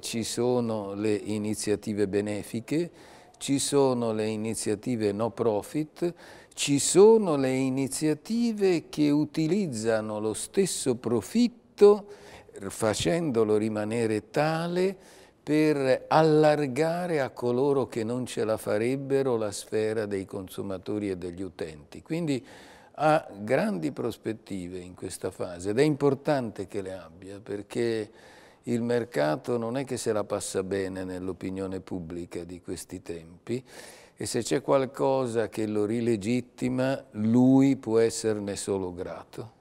ci sono le iniziative benefiche, ci sono le iniziative no profit, ci sono le iniziative che utilizzano lo stesso profitto facendolo rimanere tale per allargare a coloro che non ce la farebbero la sfera dei consumatori e degli utenti. Quindi ha grandi prospettive in questa fase ed è importante che le abbia perché il mercato non è che se la passa bene nell'opinione pubblica di questi tempi e se c'è qualcosa che lo rilegittima lui può esserne solo grato.